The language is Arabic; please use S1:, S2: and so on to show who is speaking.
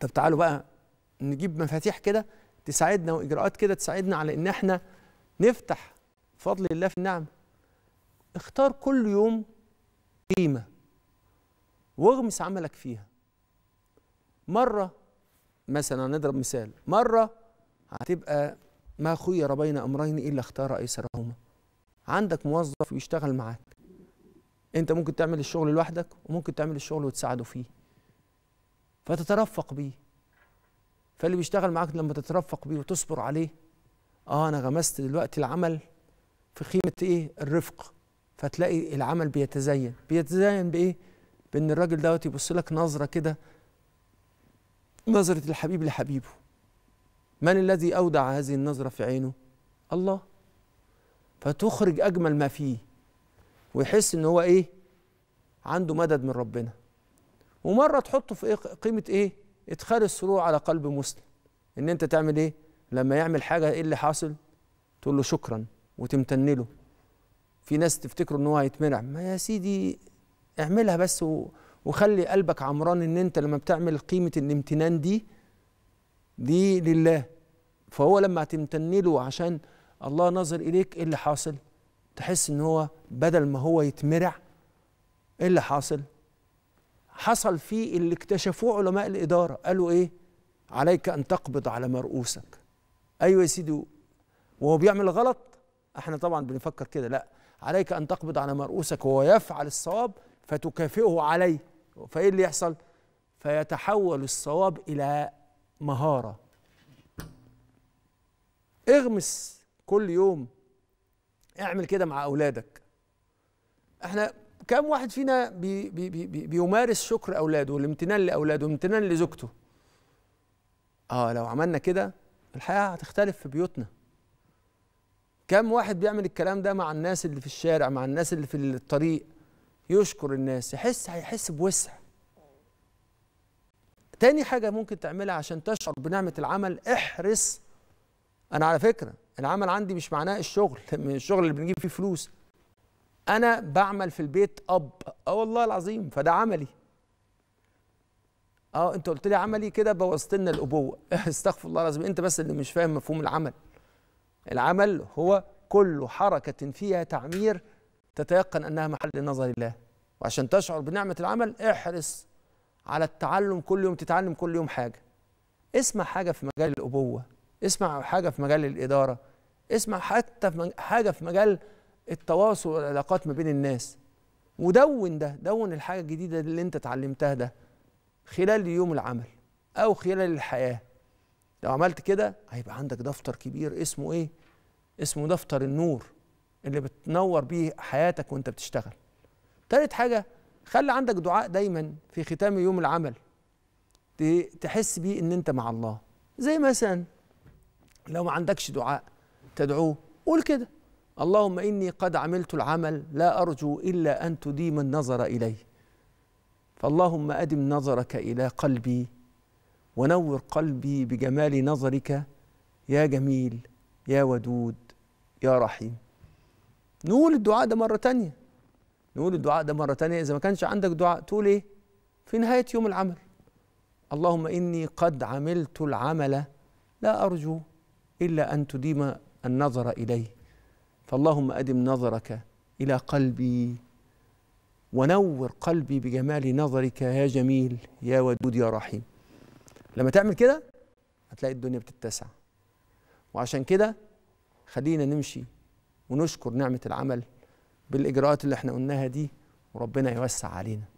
S1: طب تعالوا بقى نجيب مفاتيح كده تساعدنا واجراءات كده تساعدنا على ان احنا نفتح بفضل الله في النعم اختار كل يوم قيمه واغمس عملك فيها مره مثلا هنضرب مثال مره هتبقى ما خير بين امرين الا اختار ايسرهما عندك موظف بيشتغل معاك انت ممكن تعمل الشغل لوحدك وممكن تعمل الشغل وتساعده فيه فتترفق بيه فاللي بيشتغل معاك لما تترفق بيه وتصبر عليه اه انا غمست دلوقتي العمل في قيمه ايه الرفق فتلاقي العمل بيتزين بيتزين بايه بان الراجل دوت يبص لك نظره كده نظره الحبيب لحبيبه من الذي اودع هذه النظره في عينه الله فتخرج اجمل ما فيه ويحس ان هو ايه عنده مدد من ربنا ومره تحطه في إيه؟ قيمه ايه ادخال السرور على قلب مسلم ان انت تعمل ايه لما يعمل حاجه ايه اللي حاصل تقول له شكرا وتمتن له في ناس تفتكروا ان هو هيتمنع ما يا سيدي اعملها بس و... وخلي قلبك عمران ان انت لما بتعمل قيمه الامتنان دي دي لله فهو لما تمتن له عشان الله نظر اليك ايه اللي حاصل تحس ان هو بدل ما هو يتمرع ايه اللي حاصل حصل فيه اللي اكتشفوه علماء الإدارة قالوا إيه عليك أن تقبض على مرؤوسك أيوة يا سيدي وهو بيعمل غلط احنا طبعا بنفكر كده لا عليك أن تقبض على مرؤوسك وهو يفعل الصواب فتكافئه عليه فإيه اللي يحصل فيتحول الصواب إلى مهارة اغمس كل يوم اعمل كده مع أولادك احنا كم واحد فينا بي بي بي بيمارس شكر اولاده والامتنان لاولاده والامتنان لزوجته اه لو عملنا كده الحياه هتختلف في بيوتنا كم واحد بيعمل الكلام ده مع الناس اللي في الشارع مع الناس اللي في الطريق يشكر الناس يحس هيحس بوسع تاني حاجة ممكن تعملها عشان تشعر بنعمة العمل احرص أنا على فكرة العمل عندي مش معناه الشغل الشغل اللي بنجيب فيه فلوس انا بعمل في البيت اب اه والله العظيم فده عملي اه انت قلت لي عملي كده بوظت لنا الابوه استغفر الله العظيم انت بس اللي مش فاهم مفهوم العمل العمل هو كل حركه فيها تعمير تتيقن انها محل نظر الله وعشان تشعر بنعمه العمل احرص على التعلم كل يوم تتعلم كل يوم حاجه اسمع حاجه في مجال الابوه اسمع حاجه في مجال الاداره اسمع حتى في حاجه في مجال التواصل والعلاقات ما بين الناس ودون ده دون الحاجة الجديدة اللي انت اتعلمتها ده خلال يوم العمل أو خلال الحياة لو عملت كده هيبقى عندك دفتر كبير اسمه ايه؟ اسمه دفتر النور اللي بتنور بيه حياتك وانت بتشتغل تالت حاجة خلي عندك دعاء دايما في ختام يوم العمل تحس بيه ان انت مع الله زي مثلا لو ما عندكش دعاء تدعوه قول كده اللهم إني قد عملت العمل لا أرجو إلا أن تديم النظر إليه فاللهم أدم نظرك إلى قلبي ونور قلبي بجمال نظرك يا جميل يا ودود يا رحيم نقول الدعاء ده مرة تانية نقول الدعاء ده مرة تانية إذا ما كانش عندك دعاء تقول إيه في نهاية يوم العمل اللهم إني قد عملت العمل لا أرجو إلا أن تديم النظر إليه فاللهم أدم نظرك إلى قلبي ونور قلبي بجمال نظرك يا جميل يا ودود يا رحيم لما تعمل كده هتلاقي الدنيا بتتسع وعشان كده خلينا نمشي ونشكر نعمة العمل بالإجراءات اللي احنا قلناها دي وربنا يوسع علينا